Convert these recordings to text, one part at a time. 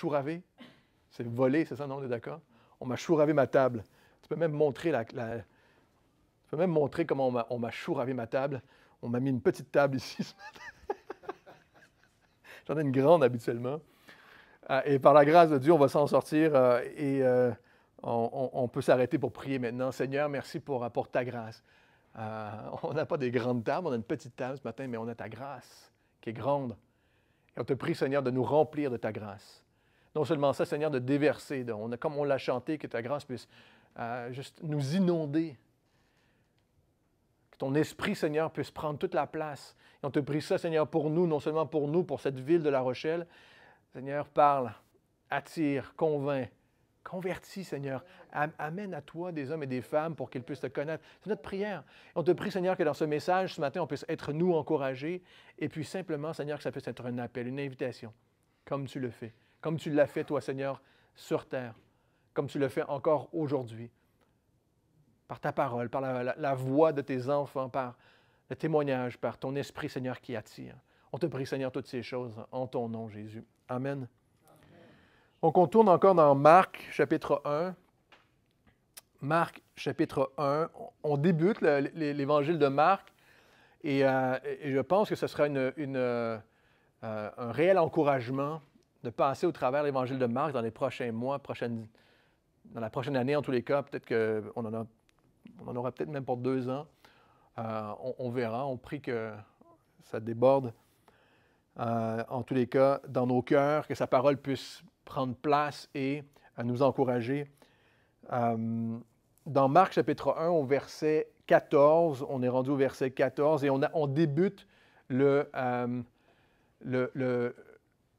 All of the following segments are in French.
chouravé. C'est volé, c'est ça, non? On est d'accord? On m'a chouravé ma table. Tu peux même montrer la. même montrer comment on m'a chouravé ma table. On m'a mis une petite table ici ce matin. J'en ai une grande habituellement. Ah, et par la grâce de Dieu, on va s'en sortir euh, et euh, on, peut s'arrêter pour prier maintenant. Seigneur, merci pour, apporter ta grâce. Euh, on n'a pas des grandes tables, on a une petite table ce matin, mais on a ta grâce qui est grande. Et on te prie, Seigneur, de nous remplir de ta grâce non seulement ça, Seigneur, de déverser, on a, comme on l'a chanté, que ta grâce puisse euh, juste nous inonder. Que ton esprit, Seigneur, puisse prendre toute la place. on te prie ça, Seigneur, pour nous, non seulement pour nous, pour cette ville de La Rochelle. Seigneur, parle, attire, convainc, convertis, Seigneur. Amène à toi des hommes et des femmes pour qu'ils puissent te connaître. C'est notre prière. On te prie, Seigneur, que dans ce message ce matin, on puisse être nous encouragés et puis simplement, Seigneur, que ça puisse être un appel, une invitation, comme tu le fais comme tu l'as fait, toi, Seigneur, sur terre, comme tu le fais encore aujourd'hui, par ta parole, par la, voix de tes enfants, par le témoignage, par ton esprit, Seigneur, qui attire. On te prie, Seigneur, toutes ces choses en ton nom, Jésus. Amen. Donc, on tourne encore dans Marc, chapitre 1. Marc, chapitre 1. On débute l'évangile de Marc euh, et, je pense que ce sera euh, un réel encouragement de passer au travers l'évangile de Marc dans les prochains mois, dans la prochaine année en tous les cas. Peut-être qu'on en, a, aura peut-être même pour deux ans. Euh, on, verra. On prie que ça déborde. Euh, en tous les cas, dans nos cœurs, que sa parole puisse prendre place et euh, nous encourager. dans Marc chapitre 1, au verset 14, on est rendu au verset 14 et on, a, on débute le, le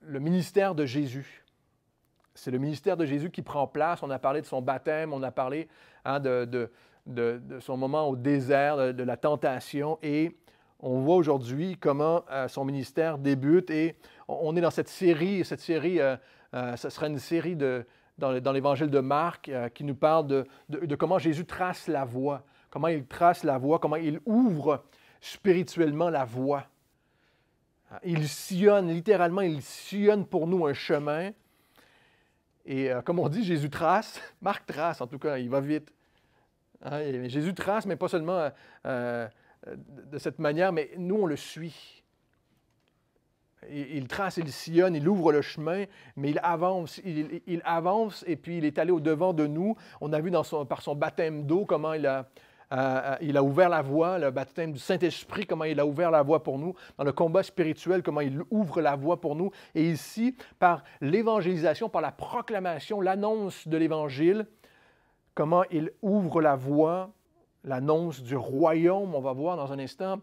le ministère de Jésus. C'est le ministère de Jésus qui prend place. On a parlé de son baptême, on a parlé hein, de, son moment au désert, de, la tentation. Et on voit aujourd'hui comment euh, son ministère débute. Et on, est dans cette série, cette série, euh, euh, ce sera une série de, dans, l'évangile de Marc qui nous parle de, comment Jésus trace la voie, comment il trace la voie, comment il ouvre spirituellement la voie il sillonne, littéralement, il sillonne pour nous un chemin. Et euh, comme on dit, Jésus trace, Marc trace, en tout cas, il va vite. Hein, Jésus trace, mais pas seulement euh, euh, de cette manière, mais nous, on le suit. Il, trace, il sillonne, il ouvre le chemin, mais il avance, il, avance et puis il est allé au devant de nous. On a vu dans par son baptême d'eau comment il a euh, euh, il a ouvert la voie, le baptême du Saint-Esprit, comment il a ouvert la voie pour nous, dans le combat spirituel, comment il ouvre la voie pour nous. Et ici, par l'évangélisation, par la proclamation, l'annonce de l'Évangile, comment il ouvre la voie, l'annonce du royaume, on va voir dans un instant,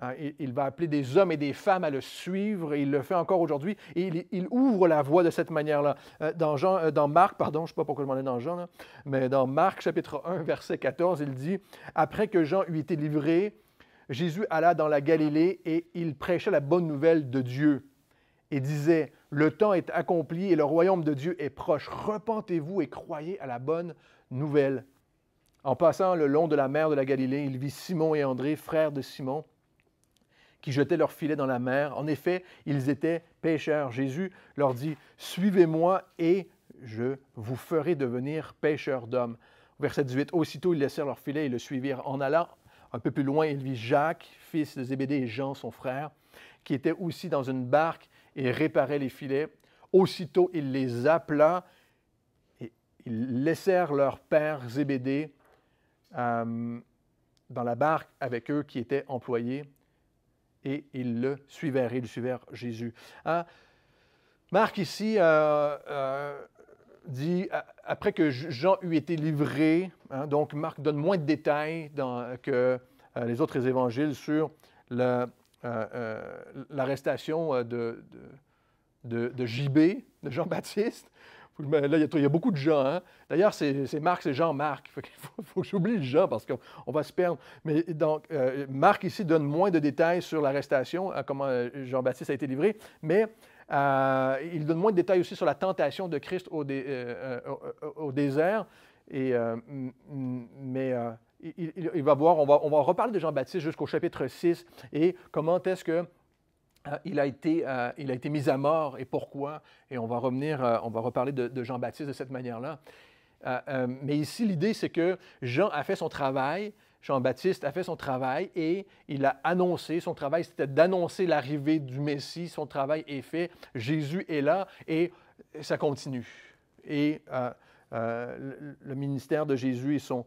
Hein, il, va appeler des hommes et des femmes à le suivre, et il le fait encore aujourd'hui, et il, ouvre la voie de cette manière-là. Euh, dans, Jean, euh, dans Marc, pardon, je sais pas pourquoi je m'en dans Jean, mais dans Marc chapitre 1, verset 14, il dit, Après que Jean eut été livré, Jésus alla dans la Galilée et il prêchait la bonne nouvelle de Dieu et disait, Le temps est accompli et le royaume de Dieu est proche. Repentez-vous et croyez à la bonne nouvelle. En passant le long de la mer de la Galilée, il vit Simon et André, frères de Simon qui jetaient leurs filets dans la mer. En effet, ils étaient pêcheurs. Jésus leur dit, Suivez-moi et je vous ferai devenir pêcheurs d'hommes. Verset 18, aussitôt ils laissèrent leurs filets et le suivirent. En allant un peu plus loin, il vit Jacques, fils de Zébédée, et Jean, son frère, qui étaient aussi dans une barque et réparaient les filets. Aussitôt il les appela et ils laissèrent leur père Zébédée euh, dans la barque avec eux qui étaient employés et ils le suivaient, Ils suivait Jésus. Ah, Marc ici euh, euh, dit, euh, après que Jean eut été livré, hein, donc Marc donne moins de détails dans, que les autres évangiles sur l'arrestation de, de, de JB, de Jean-Baptiste. Là, il y, a beaucoup de gens. Hein. D'ailleurs, c'est Marc, c'est Jean-Marc. Il faut, que j'oublie Jean parce qu'on va se perdre. Mais donc, euh, Marc ici donne moins de détails sur l'arrestation, euh, comment euh, Jean-Baptiste a été livré, mais il donne moins de détails aussi sur la tentation de Christ au, désert. mais il, va voir, on va, on va reparler de Jean-Baptiste jusqu'au chapitre 6 et comment est-ce que euh, il, a été, euh, il a été mis à mort et pourquoi, et on va revenir, euh, on va reparler de, Jean-Baptiste de cette manière-là. mais ici, l'idée, c'est que Jean a fait son travail, Jean-Baptiste a fait son travail et il a annoncé, son travail, c'était d'annoncer l'arrivée du Messie, son travail est fait, Jésus est là et ça continue. Et le, le, ministère de Jésus et son,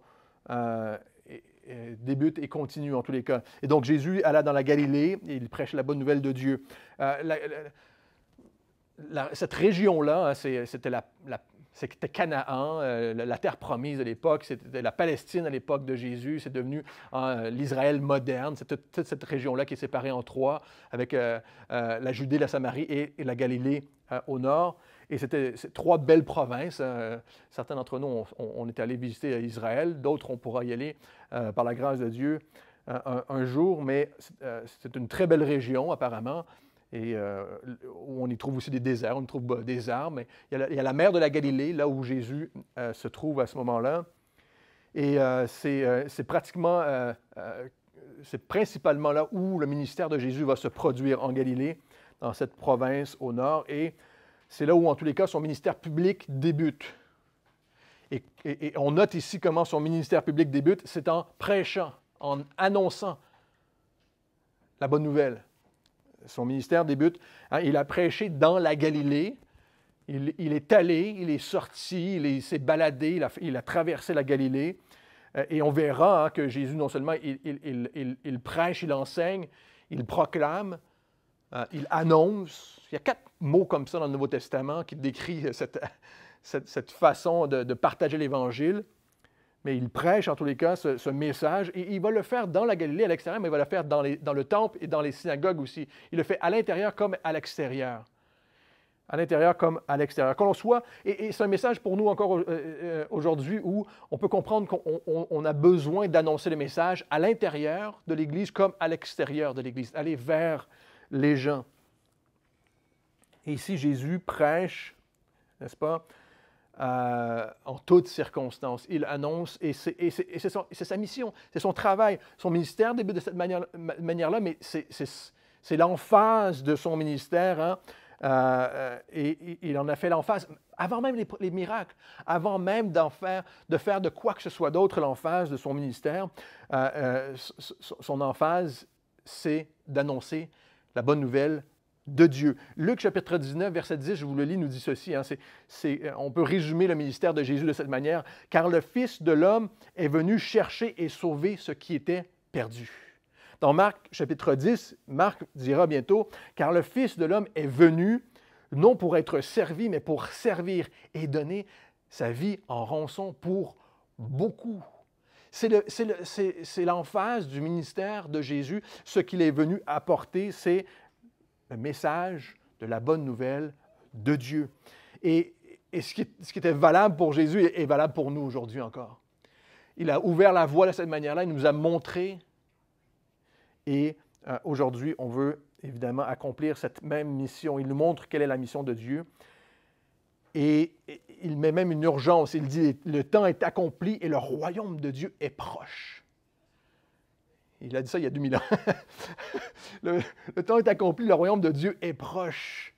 euh, débute et continue en tous les cas. Et donc Jésus alla dans la Galilée et il prêche la bonne nouvelle de Dieu. Euh, cette région-là, hein, c'était la, Canaan, euh, la terre promise de l'époque, c'était la Palestine à l'époque de Jésus, c'est devenu l'Israël moderne, c'est toute, cette région-là qui est séparée en trois, avec la Judée, la Samarie et la Galilée au nord. Et c'était trois belles provinces. Hein. certains d'entre nous, on, est allés visiter Israël, d'autres, on pourra y aller euh, par la grâce de Dieu euh, un, jour, mais euh, c'est une très belle région apparemment. Et où on y trouve aussi des déserts, on y trouve bah, des arbres. Mais il, y a la, y a la mer de la Galilée, là où Jésus se trouve à ce moment-là. Et c'est pratiquement c'est principalement là où le ministère de Jésus va se produire en Galilée, dans cette province au nord. Et c'est là où, en tous les cas, son ministère public débute. Et, on note ici comment son ministère public débute, c'est en prêchant, en annonçant la bonne nouvelle. Son ministère débute, hein, il a prêché dans la Galilée, il, est allé, il est sorti, il, s'est baladé, il a, traversé la Galilée. Euh, et on verra hein, que Jésus, non seulement il, prêche, il enseigne, il proclame, hein, il annonce, il y a quatre mots comme ça dans le Nouveau Testament qui décrit cette, cette, façon de, partager l'Évangile. Mais il prêche, en tous les cas, ce, message. Et il va le faire dans la Galilée, à l'extérieur, mais il va le faire dans, les, dans le temple et dans les synagogues aussi. Il le fait à l'intérieur comme à l'extérieur à l'intérieur comme à l'extérieur. Qu'on soit, et, c'est un message pour nous encore euh, euh, aujourd'hui où on peut comprendre qu'on a besoin d'annoncer le message à l'intérieur de l'Église comme à l'extérieur de l'Église, aller vers les gens. Et ici, Jésus prêche, n'est-ce pas, euh, en toutes circonstances. Il annonce, et c'est sa mission, c'est son travail. Son ministère débute de cette manière-là, mais c'est l'emphase de son ministère. Hein, euh, et, il en a fait l'emphase avant même les, miracles, avant même d'en faire, de faire de quoi que ce soit d'autre l'emphase de son ministère. Euh, son emphase, c'est d'annoncer la bonne nouvelle de Dieu. Luc chapitre 19, verset 10, je vous le lis, nous dit ceci. Hein, euh, on peut résumer le ministère de Jésus de cette manière. Car le Fils de l'homme est venu chercher et sauver ce qui était perdu. Dans Marc chapitre 10, Marc dira bientôt, car le Fils de l'homme est venu non pour être servi, mais pour servir et donner sa vie en rançon pour beaucoup. C'est l'emphase du ministère de Jésus. Ce qu'il est venu apporter, c'est le message de la bonne nouvelle de Dieu. Et, ce, qui, ce, qui, était valable pour Jésus est, valable pour nous aujourd'hui encore. Il a ouvert la voie de cette manière-là, il nous a montré. Et euh, aujourd'hui, on veut évidemment accomplir cette même mission. Il nous montre quelle est la mission de Dieu. et il met même une urgence. Il dit, le temps est accompli et le royaume de Dieu est proche. Il a dit ça il y a 2000 ans. le, temps est accompli, le royaume de Dieu est proche.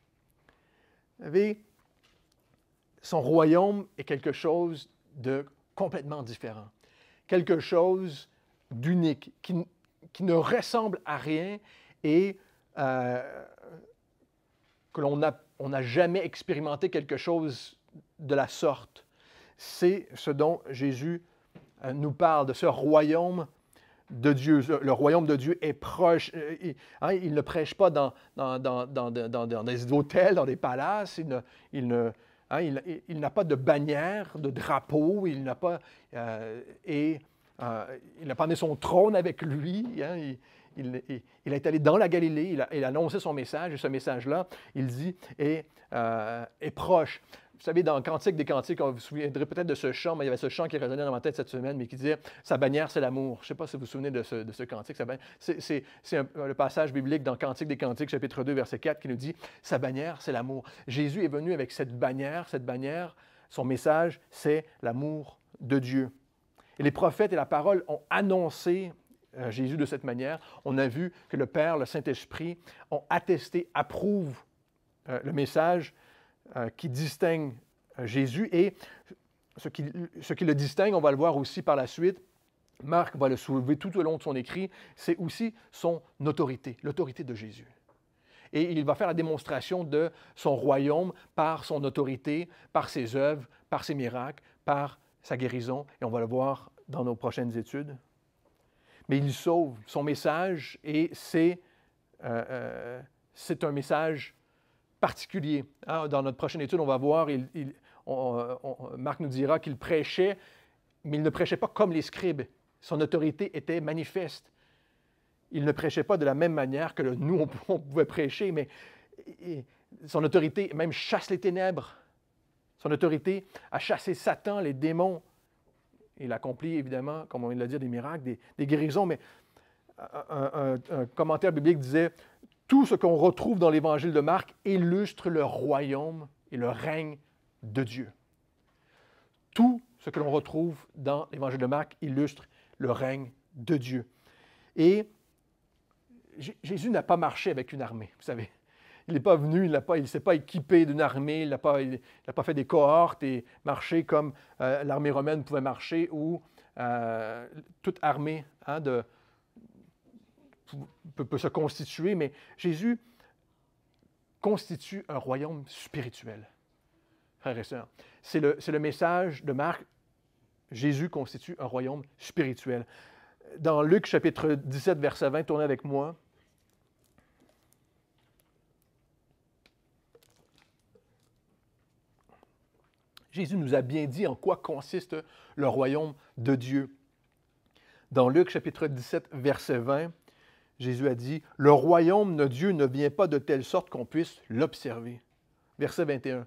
Vous savez, son royaume est quelque chose de complètement différent, quelque chose d'unique, qui, qui, ne ressemble à rien et euh, que l'on n'a on jamais expérimenté quelque chose de la sorte. C'est ce dont Jésus euh, nous parle, de ce royaume de Dieu, le royaume de Dieu est proche. Euh, hein, il, ne prêche pas dans, dans, dans, dans, des hôtels, dans des palaces. Il, ne, il, ne, hein, il n'a pas de bannière, de drapeau. Il n'a pas euh, et euh, il n'a pas son trône avec lui. Hein. il, est allé dans la Galilée. Il a, annoncé son message et ce message-là, il dit, est, est proche vous savez, dans Cantique des Cantiques, on vous souviendrez peut-être de ce chant, mais il y avait ce chant qui résonnait dans ma tête cette semaine, mais qui disait Sa bannière, c'est l'amour. Je ne sais pas si vous vous souvenez de ce, cantique. Ben, c'est le passage biblique dans Cantique des Cantiques, chapitre 2, verset 4, qui nous dit Sa bannière, c'est l'amour. Jésus est venu avec cette bannière. Cette bannière, son message, c'est l'amour de Dieu. Et les prophètes et la parole ont annoncé euh, Jésus de cette manière. On a vu que le Père, le Saint-Esprit ont attesté, approuvent euh, le message euh, qui distingue euh, Jésus et ce qui, ce qui le distingue, on va le voir aussi par la suite, Marc va le soulever tout au long de son écrit, c'est aussi son autorité, l'autorité de Jésus. Et il va faire la démonstration de son royaume par son autorité, par ses œuvres, par ses miracles, par sa guérison, et on va le voir dans nos prochaines études. Mais il sauve son message, et euh, c'est un message particulier. Ah, dans notre prochaine étude, on va voir, il, Marc nous dira qu'il prêchait, mais il ne prêchait pas comme les scribes. Son autorité était manifeste. Il ne prêchait pas de la même manière que le, nous, on, pouvait prêcher, mais son autorité même chasse les ténèbres. Son autorité a chassé Satan, les démons. Il accomplit évidemment, comme on vient de le dire, des miracles, des, guérisons, mais un, un, commentaire biblique disait tout ce qu'on retrouve dans l'évangile de Marc illustre le royaume et le règne de Dieu. Tout ce que l'on retrouve dans l'évangile de Marc illustre le règne de Dieu. Et Jésus n'a pas marché avec une armée, vous savez. Il n'est pas venu, il ne s'est pas équipé d'une armée, il n'a pas, pas, fait des cohortes et marché comme euh, l'armée romaine pouvait marcher ou euh, toute armée hein, de, peut, se constituer, mais Jésus constitue un royaume spirituel. Frères et sœurs, c'est le, le message de Marc. Jésus constitue un royaume spirituel. Dans Luc chapitre 17, verset 20, tournez avec moi. Jésus nous a bien dit en quoi consiste le royaume de Dieu. Dans Luc chapitre 17, verset 20, Jésus a dit, le royaume de Dieu ne vient pas de telle sorte qu'on puisse l'observer. Verset 21.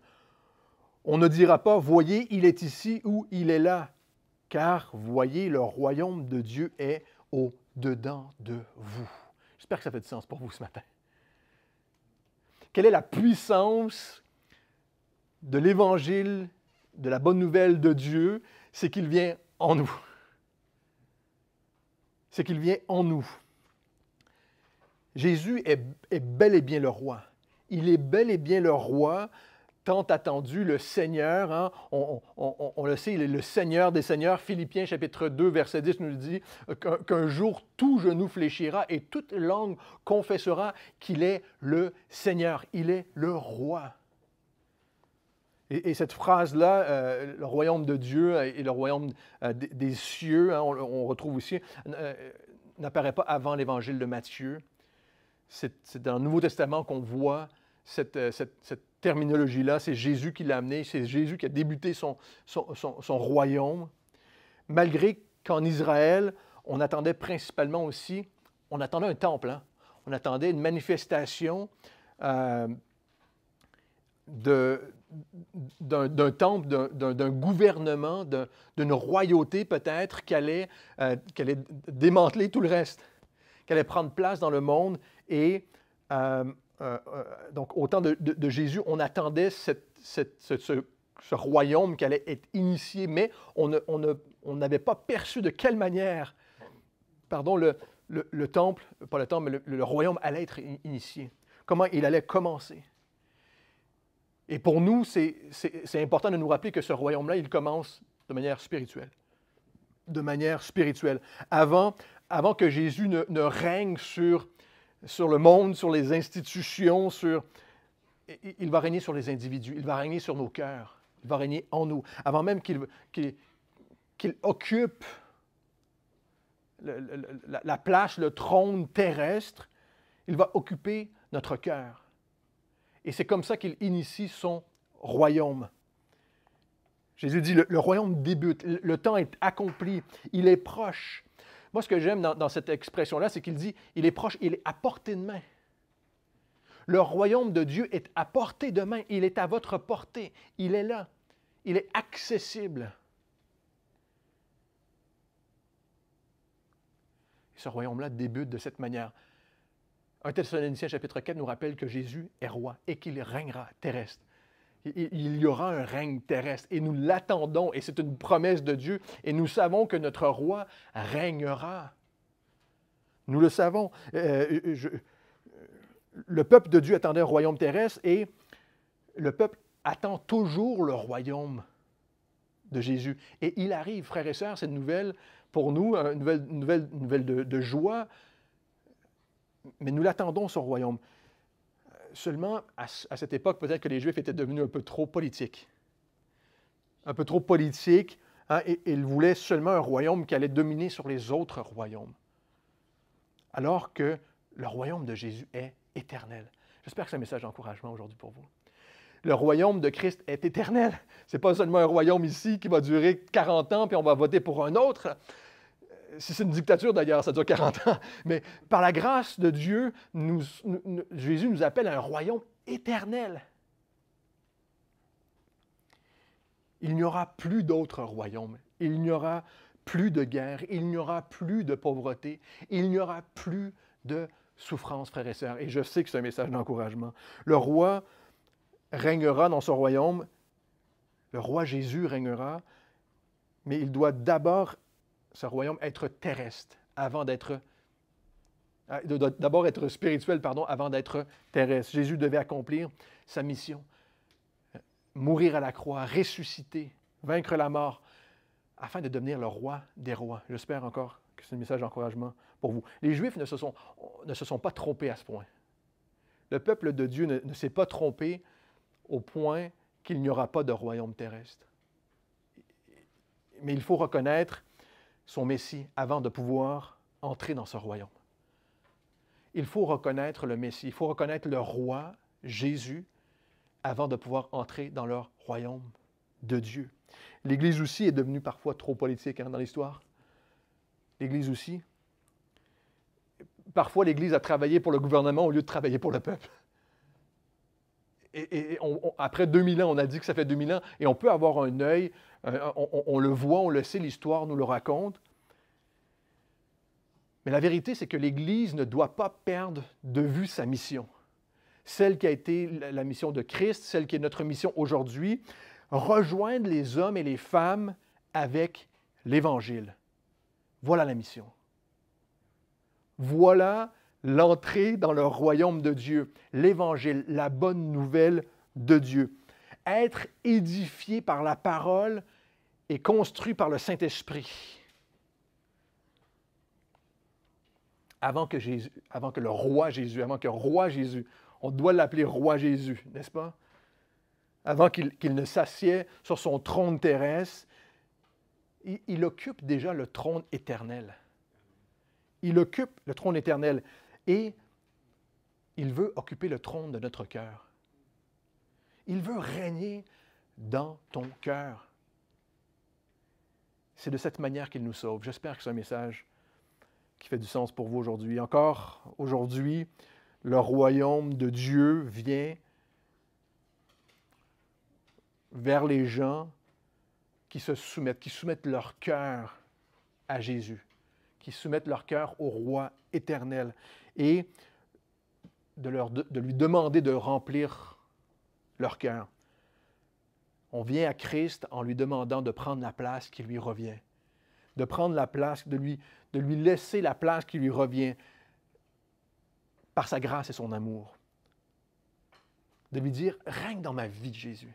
On ne dira pas, voyez, il est ici ou il est là, car voyez, le royaume de Dieu est au-dedans de vous. J'espère que ça fait du sens pour vous ce matin. Quelle est la puissance de l'évangile, de la bonne nouvelle de Dieu C'est qu'il vient en nous. C'est qu'il vient en nous. Jésus est, bel et bien le roi. Il est bel et bien le roi, tant attendu, le Seigneur. Hein. On, le sait, il est le Seigneur des Seigneurs. Philippiens chapitre 2, verset 10 nous dit qu'un, jour tout genou fléchira et toute langue confessera qu'il est le Seigneur, il est le roi. Et, cette phrase-là, euh, le royaume de Dieu et le royaume euh, des, cieux, hein, on, retrouve aussi, euh, n'apparaît pas avant l'évangile de Matthieu c'est dans le Nouveau Testament qu'on voit euh, cette, terminologie-là. C'est Jésus qui l'a amené, c'est Jésus qui a débuté son, royaume. Malgré qu'en Israël, on attendait principalement aussi, on attendait un temple, hein. on attendait une manifestation euh, d'un temple, d'un gouvernement, d'une royauté peut-être euh, qui allait démanteler tout le reste qu'elle allait prendre place dans le monde. Et euh, euh, euh, donc, au temps de, Jésus, on attendait ce, royaume qui allait être initié, mais on n'avait pas perçu de quelle manière, pardon, le, temple, pas le temple, mais le, royaume allait être initié, comment il allait commencer. Et pour nous, c'est important de nous rappeler que ce royaume-là, il commence de manière spirituelle. De manière spirituelle. Avant, avant que Jésus ne, règne sur, sur le monde, sur les institutions, sur... Il va régner sur les individus, il va régner sur nos cœurs, il va régner en nous, avant même qu'il occupe la, place, le trône terrestre, il va occuper notre cœur. Et c'est comme ça qu'il initie son royaume. Jésus dit, le, royaume débute, le temps est accompli, il est proche. Moi, ce que j'aime dans, cette expression-là, c'est qu'il dit, il est proche, il est à portée de main. Le royaume de Dieu est à portée de main, il est à votre portée, il est là, il est accessible. ce royaume-là débute de cette manière. 1 Thessaloniciens chapitre 4 nous rappelle que Jésus est roi et qu'il règnera terrestre il y aura un règne terrestre et nous l'attendons et c'est une promesse de Dieu et nous savons que notre roi règnera. Nous le savons. Euh, euh, le peuple de Dieu attendait un royaume terrestre et le peuple attend toujours le royaume de Jésus. Et il arrive, frères et sœurs, c'est une nouvelle pour nous, euh, une nouvelle, nouvelle, de, de joie, mais nous l'attendons, son royaume. Seulement, à, cette époque, peut-être que les Juifs étaient devenus un peu trop politiques. Un peu trop politiques. Hein, et, ils voulaient seulement un royaume qui allait dominer sur les autres royaumes. Alors que le royaume de Jésus est éternel. J'espère que c'est un message d'encouragement aujourd'hui pour vous. Le royaume de Christ est éternel. Ce n'est pas seulement un royaume ici qui va durer 40 ans, puis on va voter pour un autre. Si c'est une dictature d'ailleurs, ça dure 40 ans, mais par la grâce de Dieu, Jésus nous appelle à un royaume éternel. Il n'y aura plus d'autres royaumes, il n'y aura plus de guerre, il n'y aura plus de pauvreté, il n'y aura plus de souffrance, frères et sœurs. Et je sais que c'est un message d'encouragement. Le roi règnera dans son royaume, le roi Jésus règnera, mais il doit d'abord royaume, être terrestre avant d'être ah, d'abord être spirituel, pardon, avant d'être terrestre. Jésus devait accomplir sa mission, mourir à la croix, ressusciter, vaincre la mort, afin de devenir le roi des rois. J'espère encore que c'est un message d'encouragement pour vous. Les Juifs ne se, sont, ne se sont pas trompés à ce point. Le peuple de Dieu ne s'est pas trompé au point qu'il n'y aura pas de royaume terrestre. Mais il faut reconnaître son Messie avant de pouvoir entrer dans ce royaume. Il faut reconnaître le Messie, il faut reconnaître le roi Jésus avant de pouvoir entrer dans leur royaume de Dieu. L'Église aussi est devenue parfois trop politique hein, dans l'histoire. L'Église aussi. Parfois, l'Église a travaillé pour le gouvernement au lieu de travailler pour le peuple. Et, après 2000 ans, on a dit que ça fait 2000 ans, et on peut avoir un œil euh, on, le voit, on le sait, l'histoire nous le raconte. Mais la vérité, c'est que l'Église ne doit pas perdre de vue sa mission, celle qui a été la mission de Christ, celle qui est notre mission aujourd'hui, rejoindre les hommes et les femmes avec l'Évangile. Voilà la mission. Voilà l'entrée dans le royaume de Dieu, l'Évangile, la bonne nouvelle de Dieu être édifié par la parole et construit par le Saint-Esprit. Avant que, Jésus, avant que le roi Jésus, avant que roi Jésus, on doit l'appeler roi Jésus, n'est-ce pas? Avant qu'il ne s'assied sur son trône terrestre, il occupe déjà le trône éternel. Il occupe le trône éternel et il veut occuper le trône de notre cœur. Il veut régner dans ton cœur. C'est de cette manière qu'il nous sauve. J'espère que c'est un message qui fait du sens pour vous aujourd'hui. Encore aujourd'hui, le royaume de Dieu vient vers les gens qui se soumettent, qui soumettent leur cœur à Jésus, qui soumettent leur cœur au roi éternel et de, leur, de lui demander de remplir leur cœur. On vient à Christ en lui demandant de prendre la place qui lui revient, de prendre la place, de lui, de lui laisser la place qui lui revient par sa grâce et son amour. De lui dire, règne dans ma vie, Jésus.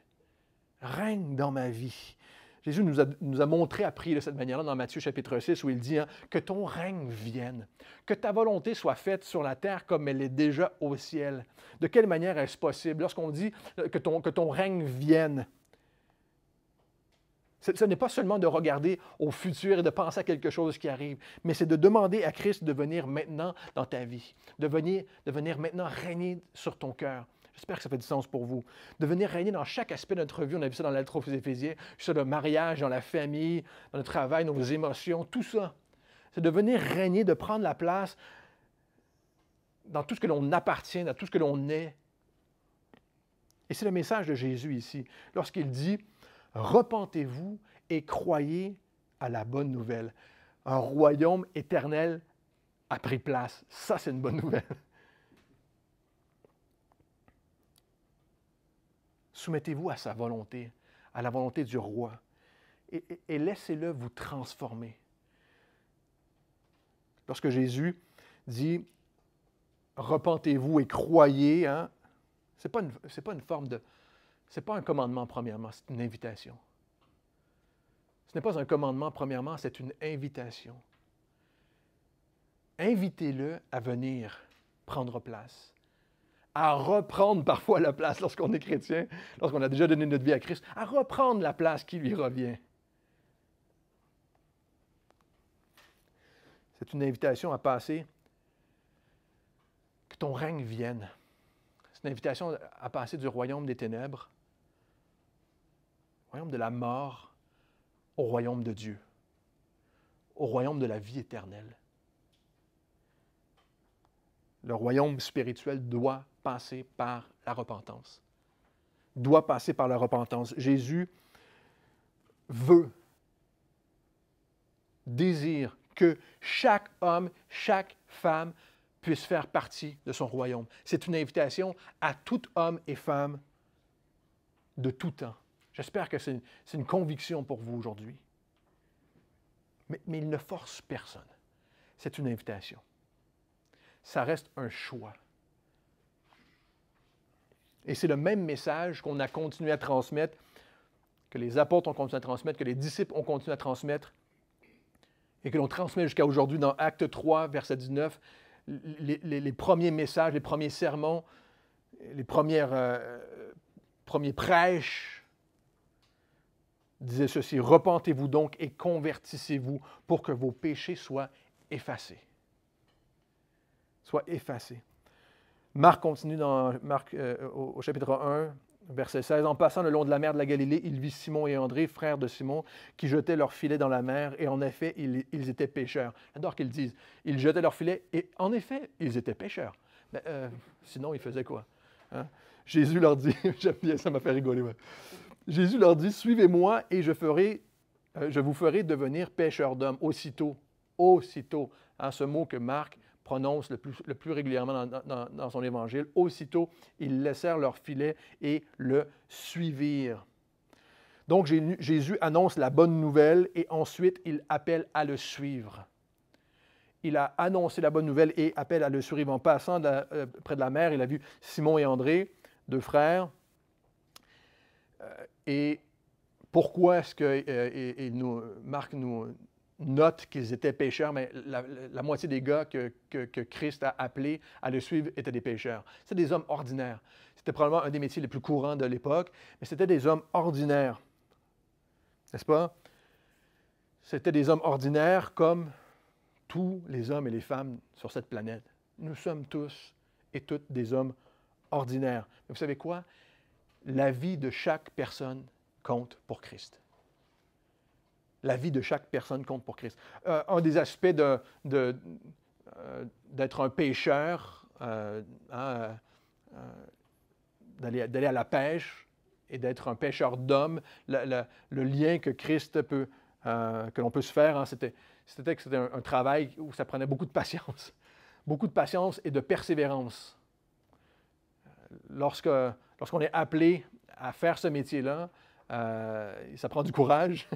Règne dans ma vie. Jésus nous a, montré à prier de cette manière-là dans Matthieu chapitre 6 où il dit hein, Que ton règne vienne, que ta volonté soit faite sur la terre comme elle est déjà au ciel. De quelle manière est-ce possible lorsqu'on dit euh, que ton, règne vienne ce n'est pas seulement de regarder au futur et de penser à quelque chose qui arrive, mais c'est de demander à Christ de venir maintenant dans ta vie, de venir, de venir maintenant régner sur ton cœur, J'espère que ça fait du sens pour vous. De venir régner dans chaque aspect de notre vie. On a vu ça dans l'altro aux Éphésiens, le mariage, dans la famille, dans le travail, dans vos émotions, tout ça. C'est de venir régner, de prendre la place dans tout ce que l'on appartient, dans tout ce que l'on est. Et c'est le message de Jésus ici, lorsqu'il dit Repentez-vous et croyez à la bonne nouvelle. Un royaume éternel a pris place. Ça, c'est une bonne nouvelle. Soumettez-vous à sa volonté, à la volonté du roi, et, laissez-le vous transformer. Lorsque Jésus dit repentez-vous et croyez, hein, ce n'est pas, une forme de. Ce pas un commandement, premièrement, c'est une invitation. Ce n'est pas un commandement, premièrement, c'est une invitation. Invitez-le à venir prendre place à reprendre parfois la place lorsqu'on est chrétien, lorsqu'on a déjà donné notre vie à Christ, à reprendre la place qui lui revient. C'est une invitation à passer que ton règne vienne. C'est une invitation à passer du royaume des ténèbres, royaume de la mort, au royaume de Dieu, au royaume de la vie éternelle. Le royaume spirituel doit passer par la repentance. Doit passer par la repentance. Jésus veut, désire que chaque homme, chaque femme puisse faire partie de son royaume. C'est une invitation à tout homme et femme de tout temps. J'espère que c'est une, conviction pour vous aujourd'hui. mais il ne force personne. C'est une invitation. Ça reste un choix. Et c'est le même message qu'on a continué à transmettre, que les apôtres ont continué à transmettre, que les disciples ont continué à transmettre, et que l'on transmet jusqu'à aujourd'hui dans Acte 3, verset 19, les, premiers messages, les premiers sermons, les premières, euh, premiers prêches disaient ceci, repentez-vous donc et convertissez-vous pour que vos péchés soient effacés. Soient effacés. Marc continue dans Marc, euh, au, chapitre 1, verset 16. En passant le long de la mer de la Galilée, il vit Simon et André, frères de Simon, qui jetaient leurs filets dans la mer, et en effet, ils, étaient pêcheurs. J'adore qu'ils disent ils jetaient leurs filets, et en effet, ils étaient pêcheurs. Ben, euh, sinon, ils faisaient quoi hein? Jésus leur dit ça m'a fait rigoler. Jésus leur dit Suivez-moi, et je, ferai, euh, je vous ferai devenir pêcheurs d'hommes. Aussitôt, aussitôt, en hein, ce mot que Marc prononce le plus, régulièrement dans, son évangile. Aussitôt, ils laissèrent leur filet et le suivirent. Donc Jésus annonce la bonne nouvelle et ensuite il appelle à le suivre. Il a annoncé la bonne nouvelle et appelle à le suivre. En passant euh, près de la mer, il a vu Simon et André, deux frères. Euh, et pourquoi est-ce que euh, nous, Marc nous, note qu'ils étaient pêcheurs, mais la, moitié des gars que, que, Christ a appelés à le suivre étaient des pêcheurs. C'était des hommes ordinaires. C'était probablement un des métiers les plus courants de l'époque, mais c'était des hommes ordinaires. N'est-ce pas? C'était des hommes ordinaires comme tous les hommes et les femmes sur cette planète. Nous sommes tous et toutes des hommes ordinaires. Mais vous savez quoi? La vie de chaque personne compte pour Christ la vie de chaque personne compte pour Christ. Euh, un des aspects euh, d'être un pêcheur, euh, hein, d'aller à la pêche et d'être un pêcheur d'hommes, le, lien que Christ peut, que l'on peut se faire, hein, c'était que c'était un, travail où ça prenait beaucoup de patience, beaucoup de patience et de persévérance. Lorsque, lorsqu'on est appelé à faire ce métier-là, ça prend du courage,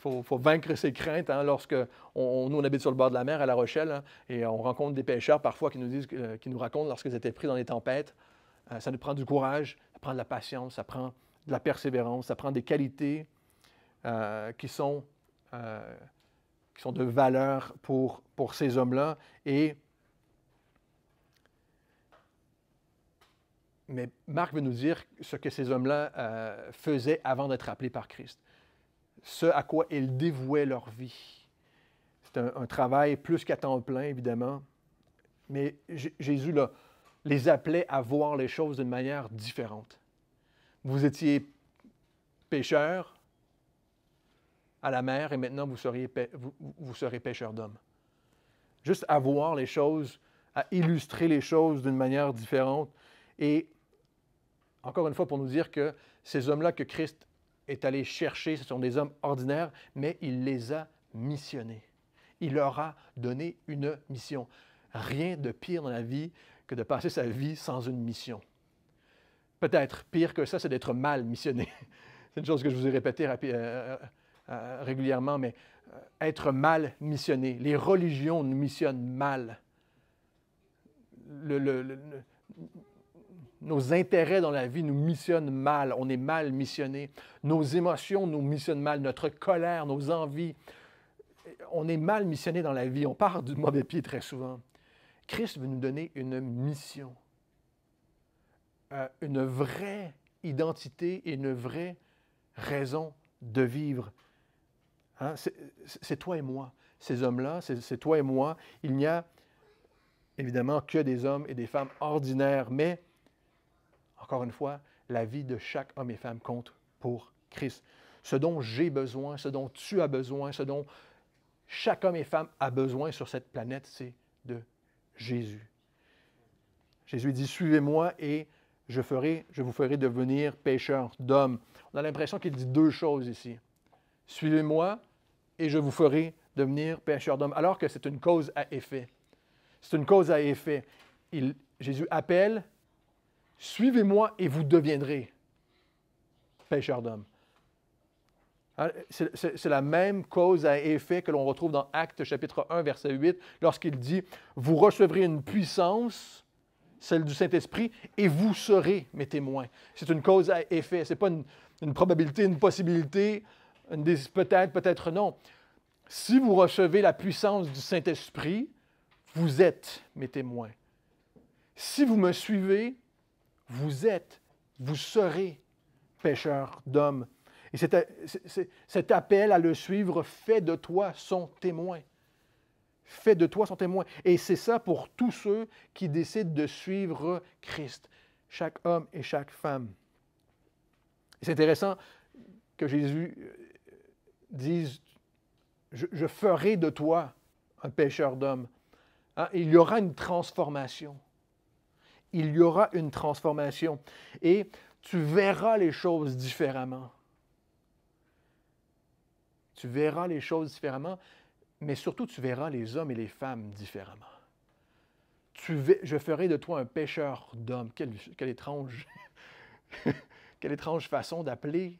faut, faut vaincre ses craintes hein, lorsque nous, on habite sur le bord de la mer à La Rochelle hein, et on rencontre des pêcheurs parfois qui nous, disent, euh, nous racontent lorsqu'ils étaient pris dans les tempêtes. Euh, ça nous prend du courage, ça prend de la patience, ça prend de la persévérance, ça prend des qualités euh, qui, sont, qui sont de valeur pour, pour ces hommes-là. Et Mais Marc veut nous dire ce que ces hommes-là faisaient avant d'être appelés par Christ ce à quoi ils dévouaient leur vie. C'est un, travail plus qu'à temps plein, évidemment. Mais Jésus les appelait à voir les choses d'une manière différente. Vous étiez pêcheurs à la mer et maintenant vous, seriez, vous serez pêcheurs d'hommes. Juste à voir les choses, à illustrer les choses d'une manière différente. Et encore une fois, pour nous dire que ces hommes-là que Christ est allé chercher, ce sont des hommes ordinaires, mais il les a missionnés. Il leur a donné une mission. Rien de pire dans la vie que de passer sa vie sans une mission. Peut-être pire que ça, c'est d'être mal missionné. c'est une chose que je vous ai répétée euh, euh, euh, régulièrement, mais être mal missionné. Les religions nous missionnent mal. le, le, nos intérêts dans la vie nous missionnent mal, on est mal missionné. Nos émotions nous missionnent mal, notre colère, nos envies. On est mal missionné dans la vie, on part du mauvais pied très souvent. Christ veut nous donner une mission, euh, une vraie identité et une vraie raison de vivre. Hein, c'est toi et moi, ces hommes-là, c'est toi et moi. Il n'y a évidemment que des hommes et des femmes ordinaires, mais encore une fois, la vie de chaque homme et femme compte pour Christ. Ce dont j'ai besoin, ce dont tu as besoin, ce dont chaque homme et femme a besoin sur cette planète, c'est de Jésus. Jésus dit, suivez-moi et je, ferai, je vous ferai devenir pêcheurs d'hommes. On a l'impression qu'il dit deux choses ici. Suivez-moi et je vous ferai devenir pêcheurs d'hommes, alors que c'est une cause à effet. C'est une cause à effet. Jésus appelle Suivez-moi et vous deviendrez pêcheurs d'hommes. Ah, c'est la même cause à effet que l'on retrouve dans Actes chapitre 1, verset 8, lorsqu'il dit, Vous recevrez une puissance, celle du Saint-Esprit, et vous serez mes témoins. C'est une cause à effet, ce n'est pas une, probabilité, une possibilité, peut-être, peut-être non. Si vous recevez la puissance du Saint-Esprit, vous êtes mes témoins. Si vous me suivez, vous êtes, vous serez pêcheur d'hommes. Et cet appel à le suivre fait de toi son témoin. Fait de toi son témoin. Et c'est ça pour tous ceux qui décident de suivre Christ, chaque homme et chaque femme. C'est intéressant que Jésus euh, dise, je, ferai de toi un pêcheur d'hommes. Hein, il y aura une transformation il y aura une transformation et tu verras les choses différemment. Tu verras les choses différemment, mais surtout tu verras les hommes et les femmes différemment. je ferai de toi un pêcheur d'hommes. Quelle, étrange, quelle étrange façon d'appeler,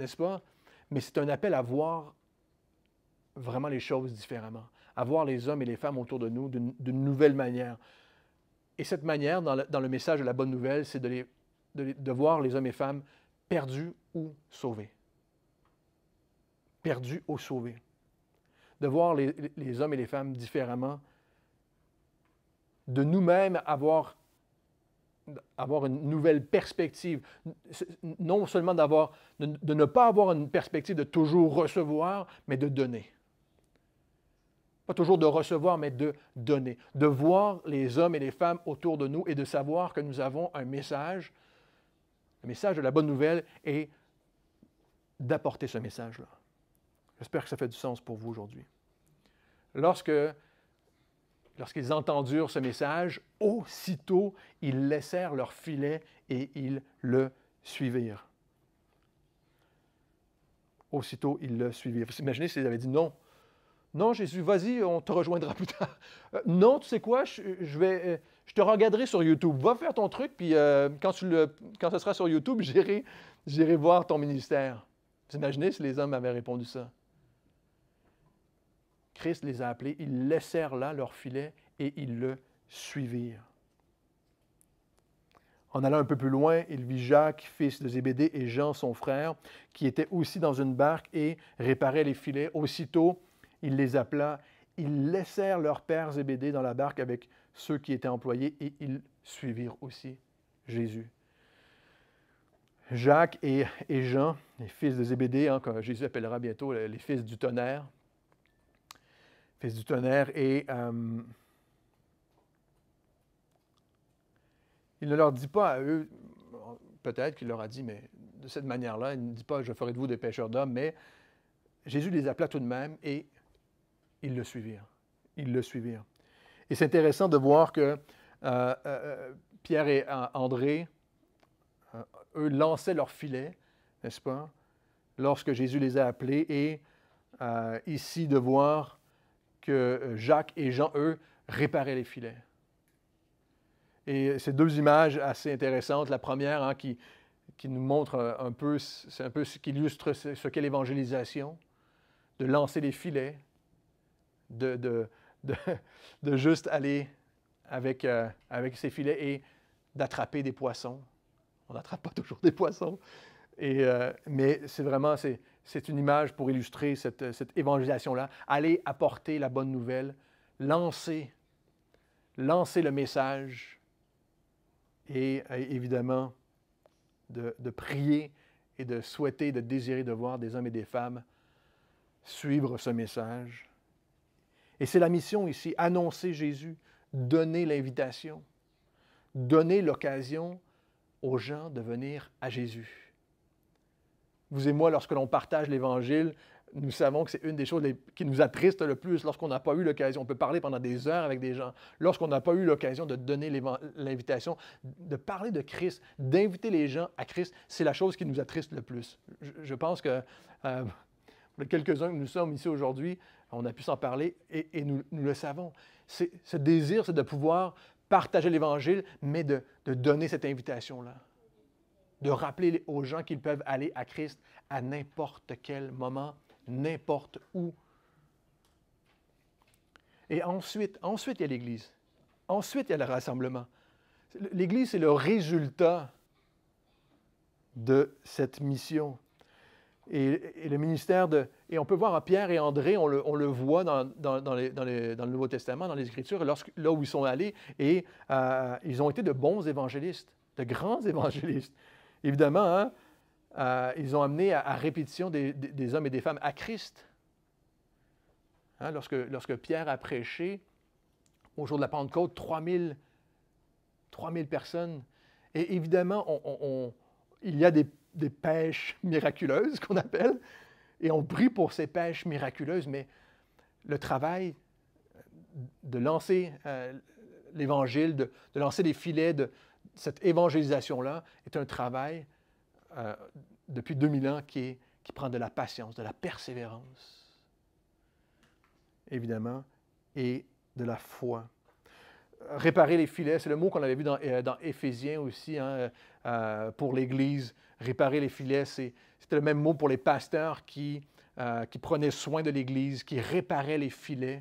n'est-ce pas? Mais c'est un appel à voir vraiment les choses différemment, à voir les hommes et les femmes autour de nous d'une nouvelle manière, et cette manière, dans le, message de la bonne nouvelle, c'est de, voir les hommes et femmes perdus ou sauvés. Perdus ou sauvés. De voir les, hommes et les femmes différemment, de nous-mêmes avoir avoir une nouvelle perspective, non seulement de, ne pas avoir une perspective de toujours recevoir, mais de donner pas toujours de recevoir, mais de donner, de voir les hommes et les femmes autour de nous et de savoir que nous avons un message, le message de la bonne nouvelle et d'apporter ce message-là. J'espère que ça fait du sens pour vous aujourd'hui. Lorsque lorsqu'ils entendurent ce message, aussitôt ils laissèrent leur filet et ils le suivirent. Aussitôt ils le suivirent. Vous imaginez s'ils avaient dit non, non, Jésus, vas-y, on te rejoindra plus tard. Euh, non, tu sais quoi, je, vais, euh, je te regarderai sur YouTube. Va faire ton truc, puis euh, quand, tu le, quand ce sera sur YouTube, j'irai, j'irai voir ton ministère. Vous imaginez si les hommes avaient répondu ça? Christ les a appelés, ils laissèrent là leur filet et ils le suivirent. En allant un peu plus loin, il vit Jacques, fils de Zébédée, et Jean, son frère, qui étaient aussi dans une barque et réparaient les filets. Aussitôt, il les appela, ils laissèrent leur père Zébédée dans la barque avec ceux qui étaient employés et ils suivirent aussi Jésus. Jacques et, Jean, les fils de Zébédée, encore hein, que Jésus appellera bientôt les fils du tonnerre, fils du tonnerre, et euh, il ne leur dit pas à eux, peut-être qu'il leur a dit, mais de cette manière-là, il ne dit pas, je ferai de vous des pêcheurs d'hommes, mais Jésus les appela tout de même et ils le suivirent. Ils le suivirent. Et c'est intéressant de voir que euh, euh, Pierre et euh, André, eux, lançaient leurs filets, n'est-ce pas, lorsque Jésus les a appelés. Et ici, de voir que Jacques et Jean, eux, réparaient les filets. Et ces deux images assez intéressantes. La première hein, qui, qui, nous montre un peu, c'est un peu ce qui illustre ce qu'est l'évangélisation, de lancer les filets, de, juste aller euh, avec, ses filets et d'attraper des poissons. On n'attrape pas toujours des poissons. Euh, mais c'est vraiment, c'est une image pour illustrer cette, évangélisation-là. Aller apporter la bonne nouvelle, lancer, lancer le message et euh, évidemment de, de, prier et de souhaiter, de désirer de voir des hommes et des femmes suivre ce message et c'est la mission ici, annoncer Jésus, donner l'invitation, donner l'occasion aux gens de venir à Jésus. Vous et moi, lorsque l'on partage l'Évangile, nous savons que c'est une des choses qui nous attriste le plus lorsqu'on n'a pas eu l'occasion. On peut parler pendant des heures avec des gens. Lorsqu'on n'a pas eu l'occasion de donner l'invitation, de parler de Christ, d'inviter les gens à Christ, c'est la chose qui nous attriste le plus. Je, pense que euh, quelques-uns que nous sommes ici aujourd'hui, on a pu s'en parler et, nous, le savons. Ce désir, c'est de pouvoir partager l'Évangile, mais de, donner cette invitation-là. De rappeler aux gens qu'ils peuvent aller à Christ à n'importe quel moment, n'importe où. Et ensuite, ensuite, il y a l'Église. Ensuite, il y a le rassemblement. L'Église, c'est le résultat de cette mission. et le ministère de, et on peut voir à Pierre et André, on le, voit dans, le Nouveau Testament, dans les Écritures, là où ils sont allés, et euh, ils ont été de bons évangélistes, de grands évangélistes. Évidemment, hein, euh, ils ont amené à, répétition des, hommes et des femmes à Christ. Hein, lorsque, Pierre a prêché, au jour de la Pentecôte, 3000, personnes. Et évidemment, il y a des pêches miraculeuses qu'on appelle et on prie pour ces pêches miraculeuses, mais le travail de lancer euh, l'Évangile, de, lancer les filets de cette évangélisation-là est un travail euh, depuis 2000 ans qui, prend de la patience, de la persévérance, évidemment, et de la foi réparer les filets, c'est le mot qu'on avait vu dans, euh, dans Éphésiens aussi, hein, pour l'Église, réparer les filets, c'était le même mot pour les pasteurs qui, euh, qui prenaient soin de l'Église, qui réparaient les filets.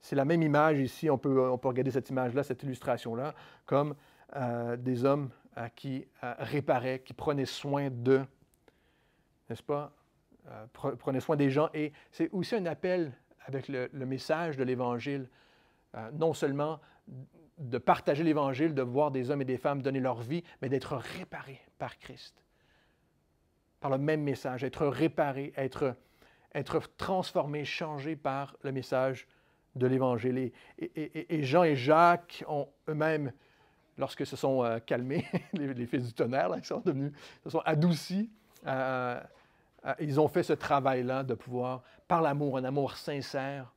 C'est la même image ici, on peut, on peut regarder cette image-là, cette illustration-là, comme euh, des hommes euh, qui réparaient, qui prenaient soin d'eux, n'est-ce pas? prenaient soin des gens. Et c'est aussi un appel avec le message de l'Évangile, non seulement de partager l'Évangile, de voir des hommes et des femmes donner leur vie, mais d'être réparés par Christ par le même message, être réparé, être, être transformé, changé par le message de l'Évangile. Et, Jean et Jacques ont eux-mêmes, lorsque se sont euh, calmés, les, fils du tonnerre, là, ils sont devenus, se sont adoucis. Euh, euh, ils ont fait ce travail-là de pouvoir, par l'amour, un amour sincère,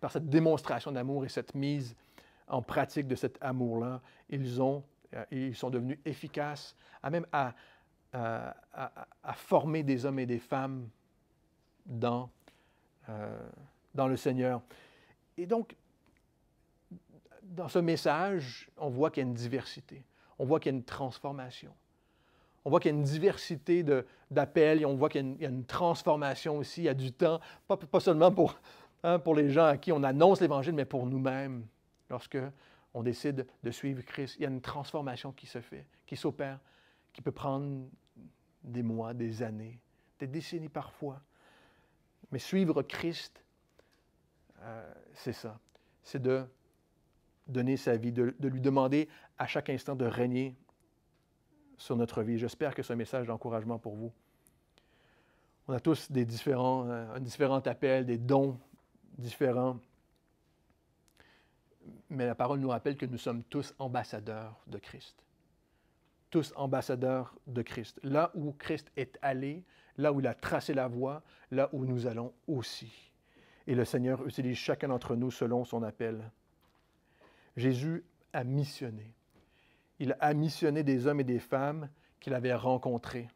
par cette démonstration d'amour et cette mise en pratique de cet amour-là, ils ont, ils sont devenus efficaces, à même à, à, former des hommes et des femmes dans, euh, dans le Seigneur. Et donc, dans ce message, on voit qu'il y a une diversité, on voit qu'il y a une transformation, on voit qu'il y a une diversité d'appels, et on voit qu'il y, a une transformation aussi, il y a du temps, pas, pas seulement pour, hein, pour les gens à qui on annonce l'Évangile, mais pour nous-mêmes, lorsque on décide de suivre Christ. Il y a une transformation qui se fait, qui s'opère, qui peut prendre des mois, des années, des décennies parfois. Mais suivre Christ, euh, c'est ça. C'est de donner sa vie, de, lui demander à chaque instant de régner sur notre vie. J'espère que ce message d'encouragement pour vous. On a tous des différents, euh, un différent appel, des dons différents. Mais la parole nous rappelle que nous sommes tous ambassadeurs de Christ tous ambassadeurs de Christ. Là où Christ est allé, là où il a tracé la voie, là où nous allons aussi. Et le Seigneur utilise chacun d'entre nous selon son appel. Jésus a missionné. Il a missionné des hommes et des femmes qu'il avait rencontrés.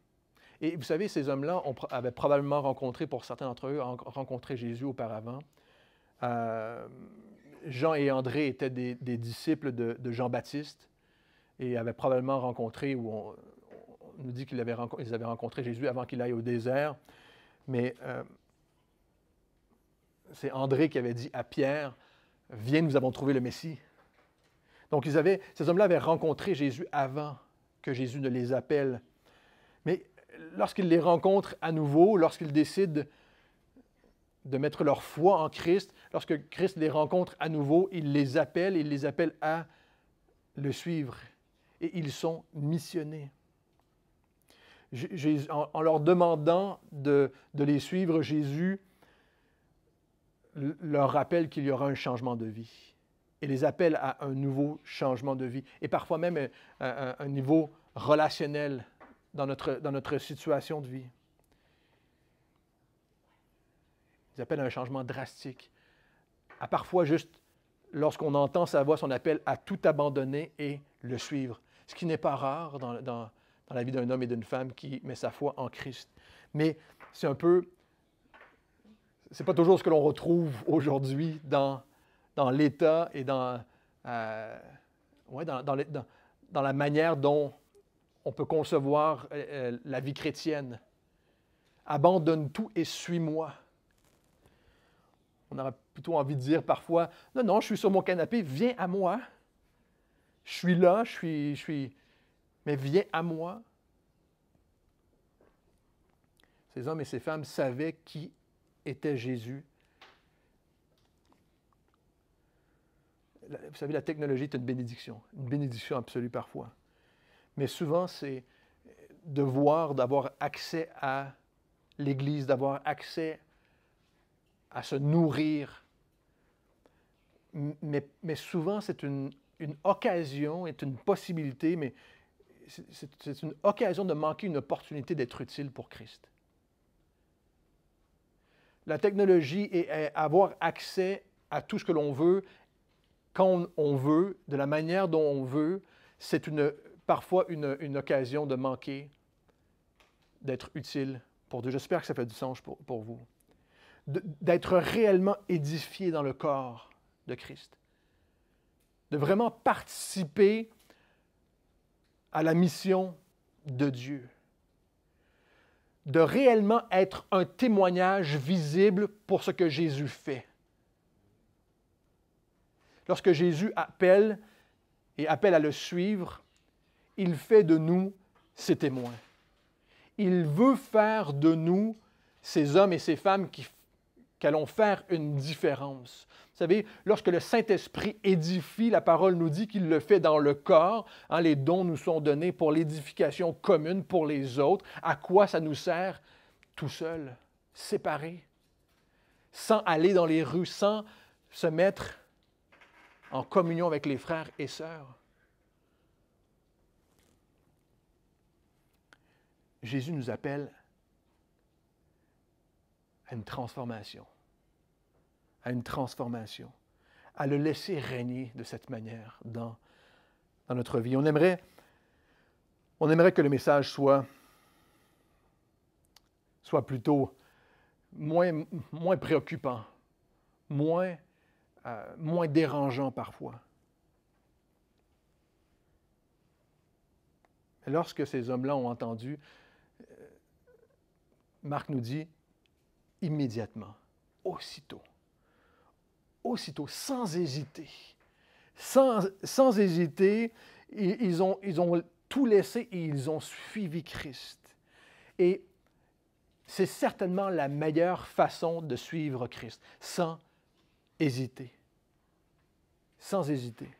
Et vous savez, ces hommes-là avaient probablement rencontré, pour certains d'entre eux, rencontré Jésus auparavant. Euh, Jean et André étaient des, disciples de Jean-Baptiste et avait probablement rencontré, ou on, nous dit qu'ils avaient, rencontré Jésus avant qu'il aille au désert. Mais euh, c'est André qui avait dit à Pierre, viens, nous avons trouvé le Messie. Donc ces hommes-là avaient rencontré Jésus avant que Jésus ne les appelle. Mais lorsqu'ils les rencontrent à nouveau, lorsqu'ils décident de mettre leur foi en Christ, lorsque Christ les rencontre à nouveau, il les appelle, il les appelle à le suivre et ils sont missionnés. en, leur demandant de, les suivre, Jésus leur rappelle qu'il y aura un changement de vie et les appelle à un nouveau changement de vie et parfois même euh, un niveau relationnel dans notre, dans notre situation de vie. Ils appellent à un changement drastique, à parfois juste, lorsqu'on entend sa voix, son appel à tout abandonner et le suivre ce qui n'est pas rare dans, la vie d'un homme et d'une femme qui met sa foi en Christ. Mais c'est un peu, c'est pas toujours ce que l'on retrouve aujourd'hui dans, l'État et euh, dans, dans, la manière dont on peut concevoir euh, euh, la vie chrétienne. Abandonne tout et suis-moi. On aurait plutôt envie de dire parfois, non, non, je suis sur mon canapé, viens à moi. Je suis là, je suis, je suis. Mais viens à moi. Ces hommes et ces femmes savaient qui était Jésus. Vous savez, la technologie est une bénédiction, une bénédiction absolue parfois. Mais souvent, c'est de voir, d'avoir accès à l'Église, d'avoir accès à se nourrir. Mais, mais souvent, c'est une une occasion, est une possibilité, mais c'est une occasion de manquer une opportunité d'être utile pour Christ. La technologie et avoir accès à tout ce que l'on veut, quand on veut, de la manière dont on veut, c'est une, parfois une, occasion de manquer d'être utile pour Dieu. J'espère que ça fait du sens pour vous. D'être réellement édifié dans le corps de Christ de vraiment participer à la mission de Dieu, de réellement être un témoignage visible pour ce que Jésus fait. Lorsque Jésus appelle et appelle à le suivre, il fait de nous ses témoins. Il veut faire de nous ces hommes et ces femmes qui qu'allons faire une différence. Vous savez, lorsque le Saint-Esprit édifie, la parole nous dit qu'il le fait dans le corps. Hein, les dons nous sont donnés pour l'édification commune pour les autres. À quoi ça nous sert Tout seul, séparé, sans aller dans les rues, sans se mettre en communion avec les frères et sœurs. Jésus nous appelle à une transformation. À une transformation. À le laisser régner de cette manière dans, dans notre vie. On aimerait, on aimerait que le message soit, soit plutôt moins, moins préoccupant, moins, euh, moins dérangeant parfois. lorsque ces hommes-là ont entendu, euh, Marc nous dit, immédiatement, aussitôt, aussitôt, sans hésiter. Sans, hésiter, ils, ont, ils ont tout laissé et ils ont suivi Christ. Et c'est certainement la meilleure façon de suivre Christ, sans hésiter. Sans hésiter.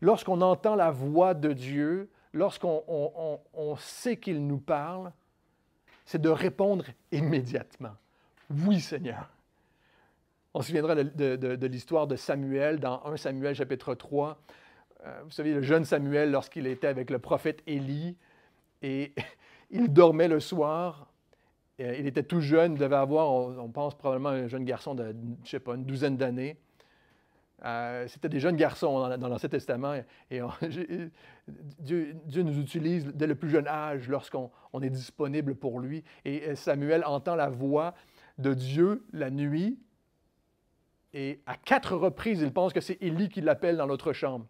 Lorsqu'on entend la voix de Dieu, lorsqu'on sait qu'il nous parle, c'est de répondre immédiatement. Oui, Seigneur. On se souviendra de, l'histoire de Samuel dans 1 Samuel chapitre 3. Euh, vous savez, le jeune Samuel, lorsqu'il était avec le prophète Élie, et il dormait le soir, euh, il était tout jeune, il devait avoir, on, pense probablement un jeune garçon de, je sais pas, une douzaine d'années. Euh, c'était des jeunes garçons dans, l'Ancien Testament. Et Dieu, nous utilise dès le plus jeune âge lorsqu'on est disponible pour lui. Et euh, Samuel entend la voix de Dieu la nuit. Et à quatre reprises, il pense que c'est Élie qui l'appelle dans l'autre chambre.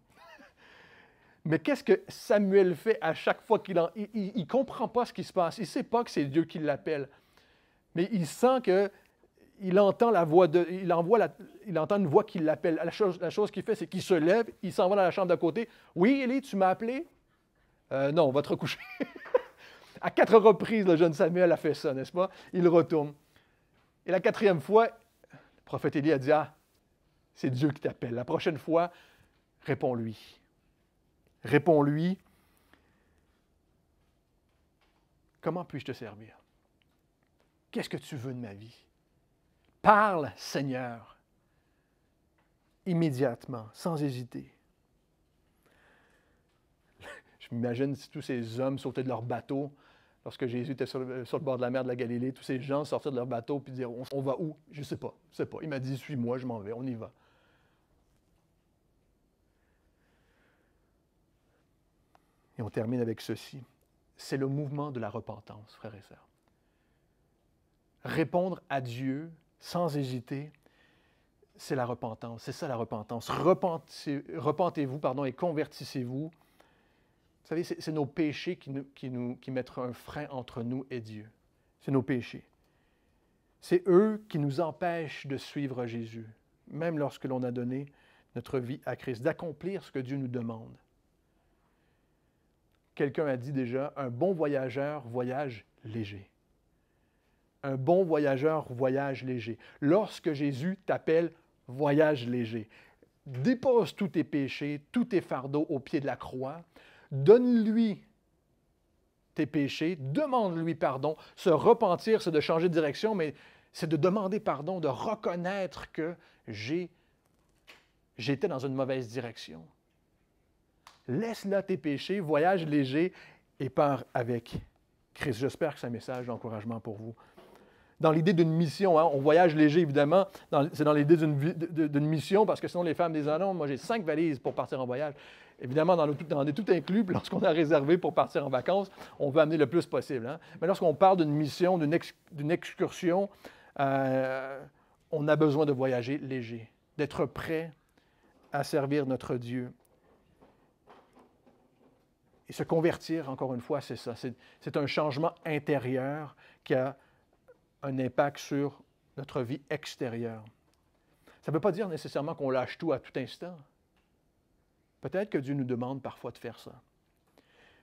Mais qu'est-ce que Samuel fait à chaque fois qu'il en... Il ne comprend pas ce qui se passe. Il ne sait pas que c'est Dieu qui l'appelle. Mais il sent que il entend la voix de. Il, envoie il entend une voix qui l'appelle. La chose, la chose qu'il fait, c'est qu'il se lève, il s'en va dans la chambre d'à côté. Oui, Élie, tu m'as appelé? Euh, non, on va te recoucher. à quatre reprises, le jeune Samuel a fait ça, n'est-ce pas? Il retourne. Et la quatrième fois, le prophète Élie a dit Ah, c'est Dieu qui t'appelle. La prochaine fois, réponds-lui. Réponds-lui. Comment puis-je te servir? Qu'est-ce que tu veux de ma vie? Parle, Seigneur, immédiatement, sans hésiter. Je m'imagine si tous ces hommes sautaient de leur bateau lorsque Jésus était sur le, bord de la mer de la Galilée, tous ces gens sortaient de leur bateau puis dire on, va où Je ne sais pas, je sais pas. Il m'a dit suis-moi, je m'en vais, on y va. Et on termine avec ceci. C'est le mouvement de la repentance, frères et sœurs. Répondre à Dieu sans hésiter, c'est la repentance. C'est ça la repentance. Repentez-vous pardon, et convertissez-vous. Vous savez, c'est nos péchés qui, nous, qui, qui mettent un frein entre nous et Dieu. C'est nos péchés. C'est eux qui nous empêchent de suivre Jésus, même lorsque l'on a donné notre vie à Christ, d'accomplir ce que Dieu nous demande. Quelqu'un a dit déjà, un bon voyageur voyage léger un bon voyageur voyage léger. Lorsque Jésus t'appelle voyage léger, dépose tous tes péchés, tous tes fardeaux au pied de la croix, donne-lui tes péchés, demande-lui pardon. Se repentir, c'est de changer de direction, mais c'est de demander pardon, de reconnaître que j'étais dans une mauvaise direction. Laisse là tes péchés, voyage léger et pars avec Christ. J'espère que c'est un message d'encouragement pour vous dans l'idée d'une mission. Hein. On voyage léger, évidemment. C'est dans l'idée d'une mission parce que sinon, les femmes disent non, moi, j'ai cinq valises pour partir en voyage. Évidemment, dans, le, dans est tout inclus, lorsqu'on a réservé pour partir en vacances, on veut amener le plus possible. Hein. Mais lorsqu'on parle d'une mission, d'une excursion, euh, on a besoin de voyager léger, d'être prêt à servir notre Dieu. Et se convertir, encore une fois, c'est ça. C'est un changement intérieur qui a un impact sur notre vie extérieure. Ça ne veut pas dire nécessairement qu'on lâche tout à tout instant. Peut-être que Dieu nous demande parfois de faire ça.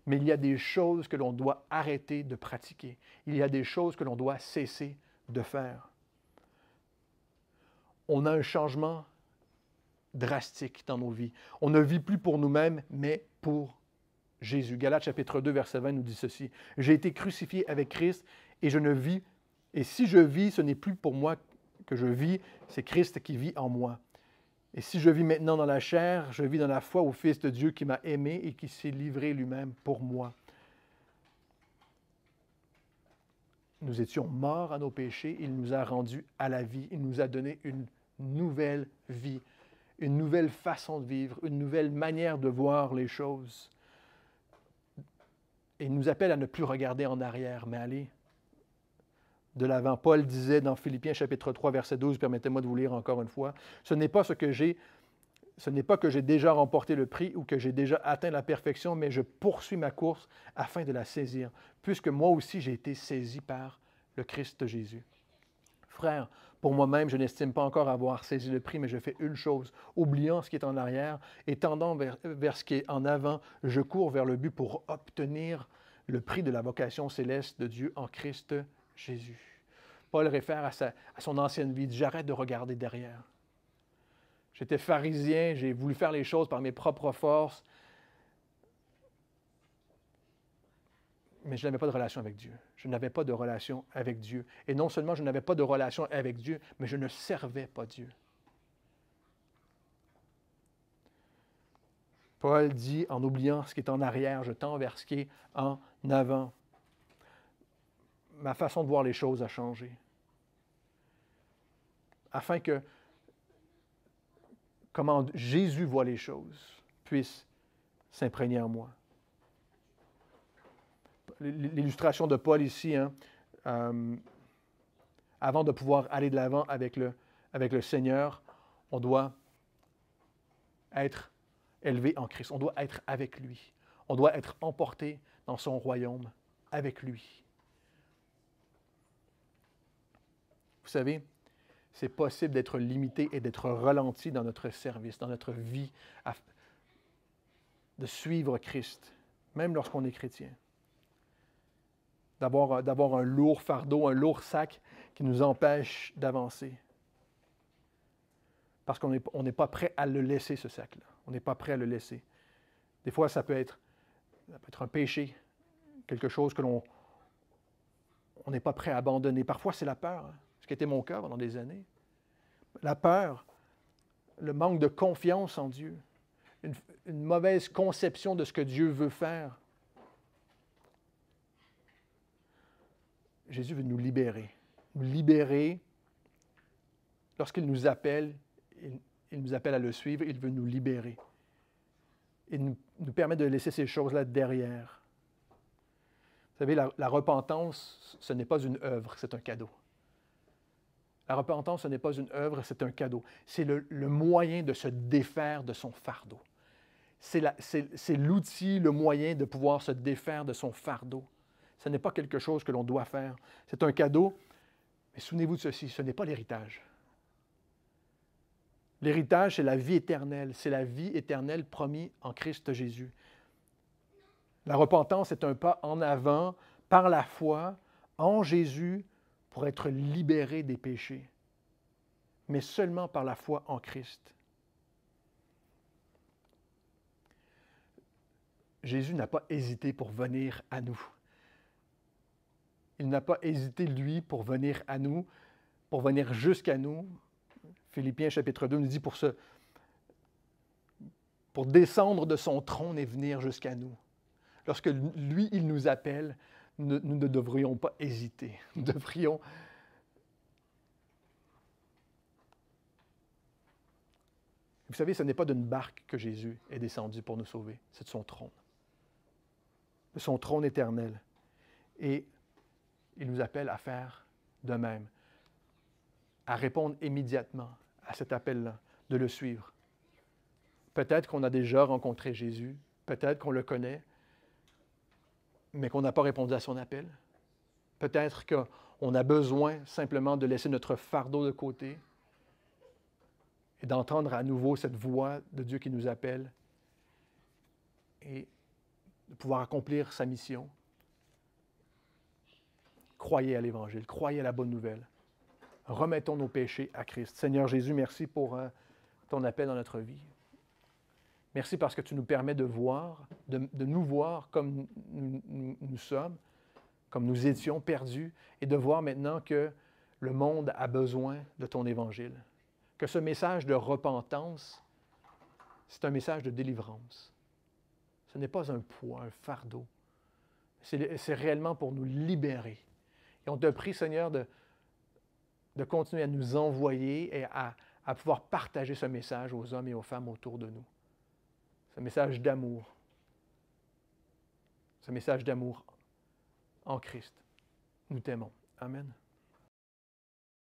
Mais il y a des choses que l'on doit arrêter de pratiquer. Il y a des choses que l'on doit cesser de faire. On a un changement drastique dans nos vies. On ne vit plus pour nous-mêmes, mais pour Jésus. Galates chapitre 2, verset 20 nous dit ceci. J'ai été crucifié avec Christ et je ne vis et si je vis, ce n'est plus pour moi que je vis, c'est Christ qui vit en moi. Et si je vis maintenant dans la chair, je vis dans la foi au Fils de Dieu qui m'a aimé et qui s'est livré lui-même pour moi. Nous étions morts à nos péchés, il nous a rendus à la vie, il nous a donné une nouvelle vie, une nouvelle façon de vivre, une nouvelle manière de voir les choses. Et il nous appelle à ne plus regarder en arrière, mais aller de l'avant. Paul disait dans Philippiens chapitre 3, verset 12, permettez-moi de vous lire encore une fois, ce n'est pas ce que j'ai ce n'est pas que j'ai déjà remporté le prix ou que j'ai déjà atteint la perfection, mais je poursuis ma course afin de la saisir, puisque moi aussi j'ai été saisi par le Christ Jésus. Frère, pour moi-même, je n'estime pas encore avoir saisi le prix, mais je fais une chose, oubliant ce qui est en arrière et tendant vers, vers ce qui est en avant, je cours vers le but pour obtenir le prix de la vocation céleste de Dieu en Christ Jésus. Paul réfère à, son ancienne vie. J'arrête de regarder derrière. J'étais pharisien, j'ai voulu faire les choses par mes propres forces, mais je n'avais pas de relation avec Dieu. Je n'avais pas de relation avec Dieu. Et non seulement je n'avais pas de relation avec Dieu, mais je ne servais pas Dieu. Paul dit, en oubliant ce qui est en arrière, je tends vers ce qui est en avant ma façon de voir les choses a changé. Afin que comment Jésus voit les choses puisse s'imprégner en moi. L'illustration de Paul ici, hein, euh, avant de pouvoir aller de l'avant avec le Seigneur, on doit être élevé en Christ, on doit être avec lui, on doit être emporté dans son royaume avec lui. Vous savez, c'est possible d'être limité et d'être ralenti dans notre service, dans notre vie, de suivre Christ, même lorsqu'on est chrétien. D'avoir, euh, d'avoir un lourd fardeau, un lourd sac qui nous empêche d'avancer. Parce qu'on n'est pas prêt à le laisser, ce sac-là. On n'est pas prêt à le laisser. Des fois, ça peut être, peut être un péché, quelque chose que l'on on n'est pas prêt à abandonner. Parfois, c'est la peur. Hein qui était mon cœur pendant des années. La peur, le manque de confiance en Dieu, une, mauvaise conception de ce que Dieu veut faire. Jésus veut nous libérer, nous libérer. Lorsqu'il nous appelle, il, nous appelle à le suivre, il veut nous libérer. Il nous, permet de laisser ces choses-là derrière. Vous savez, la repentance, ce n'est pas une œuvre, c'est un cadeau. La repentance, ce n'est pas une œuvre, c'est un cadeau. C'est le, moyen de se défaire de son fardeau. C'est l'outil, le moyen de pouvoir se défaire de son fardeau. Ce n'est pas quelque chose que l'on doit faire. C'est un cadeau. Mais souvenez-vous de ceci, ce n'est pas l'héritage. L'héritage, c'est la vie éternelle. C'est la vie éternelle promise en Christ Jésus. La repentance est un pas en avant par la foi en Jésus pour être libéré des péchés, mais seulement par la foi en Christ. Jésus n'a pas hésité pour venir à nous. Il n'a pas hésité, lui, pour venir à nous, pour venir jusqu'à nous. Philippiens chapitre 2 nous dit pour pour descendre de son trône et venir jusqu'à nous. Lorsque lui, il nous appelle, nous, ne devrions pas hésiter. Nous devrions Vous savez, ce n'est pas d'une barque que Jésus est descendu pour nous sauver, c'est de son trône, de son trône éternel. Et il nous appelle à faire de même, à répondre immédiatement à cet appel-là, de le suivre. Peut-être qu'on a déjà rencontré Jésus, peut-être qu'on le connaît, mais qu'on n'a pas répondu à son appel. Peut-être qu'on a besoin simplement de laisser notre fardeau de côté et d'entendre à nouveau cette voix de Dieu qui nous appelle et de pouvoir accomplir sa mission. Croyez à l'Évangile, croyez à la bonne nouvelle. Remettons nos péchés à Christ. Seigneur Jésus, merci pour euh, ton appel dans notre vie. Merci parce que tu nous permets de voir, de, nous voir comme nous, sommes, comme nous étions perdus, et de voir maintenant que le monde a besoin de ton évangile. Que ce message de repentance, c'est un message de délivrance. Ce n'est pas un poids, un fardeau. C'est réellement pour nous libérer. Et on te prie, Seigneur, de, de continuer à nous envoyer et à pouvoir partager ce message aux hommes et aux femmes autour de nous. Ce message d'amour. ce message d'amour en Christ. Nous t'aimons. Amen.